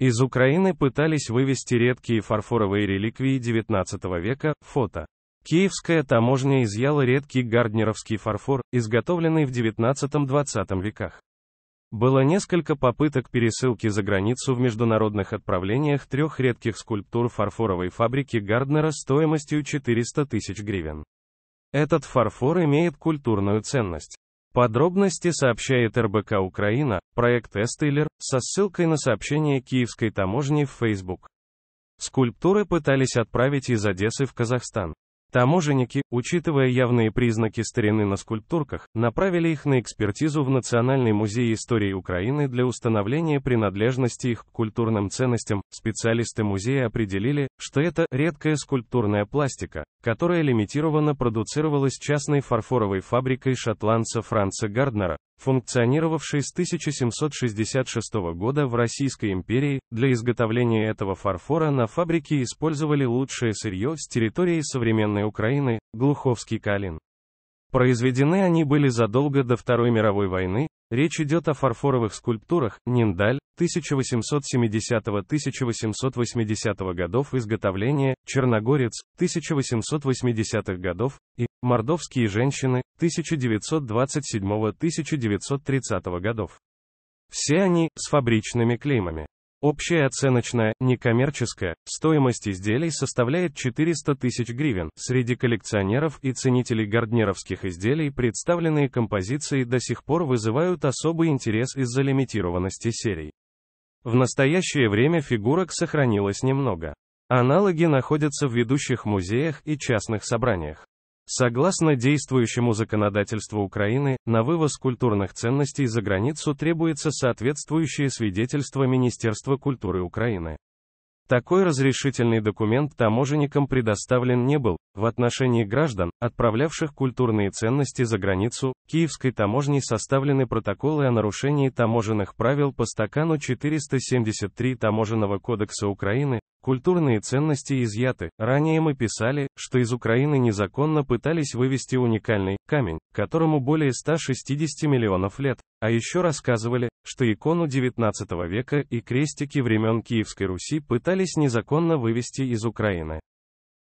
Из Украины пытались вывести редкие фарфоровые реликвии XIX века, фото. Киевская таможня изъяла редкий гарднеровский фарфор, изготовленный в XIX-XX веках. Было несколько попыток пересылки за границу в международных отправлениях трех редких скульптур фарфоровой фабрики Гарднера стоимостью 400 тысяч гривен. Этот фарфор имеет культурную ценность. Подробности сообщает РБК Украина, проект Эстейлер, со ссылкой на сообщение киевской таможни в Facebook. Скульптуры пытались отправить из Одессы в Казахстан. Таможенники, учитывая явные признаки старины на скульптурках, направили их на экспертизу в Национальный музей истории Украины для установления принадлежности их к культурным ценностям. Специалисты музея определили, что это редкая скульптурная пластика, которая лимитированно продуцировалась частной фарфоровой фабрикой шотландца Франца Гарднера, функционировавший с 1766 года в Российской империи, для изготовления этого фарфора на фабрике использовали лучшее сырье с территории современной Украины, Глуховский калин. Произведены они были задолго до Второй мировой войны, речь идет о фарфоровых скульптурах «Ниндаль» 1870-1880 годов изготовления, «Черногорец» 1880-х годов, и Мордовские женщины 1927-1930 годов. Все они с фабричными клеймами. Общая оценочная, некоммерческая, стоимость изделий составляет 400 тысяч гривен. Среди коллекционеров и ценителей гарднеровских изделий представленные композиции до сих пор вызывают особый интерес из-за лимитированности серий. В настоящее время фигурок сохранилось немного. Аналоги находятся в ведущих музеях и частных собраниях. Согласно действующему законодательству Украины, на вывоз культурных ценностей за границу требуется соответствующее свидетельство Министерства культуры Украины. Такой разрешительный документ таможенникам предоставлен не был. В отношении граждан, отправлявших культурные ценности за границу, Киевской таможни составлены протоколы о нарушении таможенных правил по стакану 473 Таможенного кодекса Украины, Культурные ценности изъяты. Ранее мы писали, что из Украины незаконно пытались вывести уникальный камень, которому более 160 миллионов лет. А еще рассказывали, что икону 19 века и крестики времен Киевской Руси пытались незаконно вывести из Украины.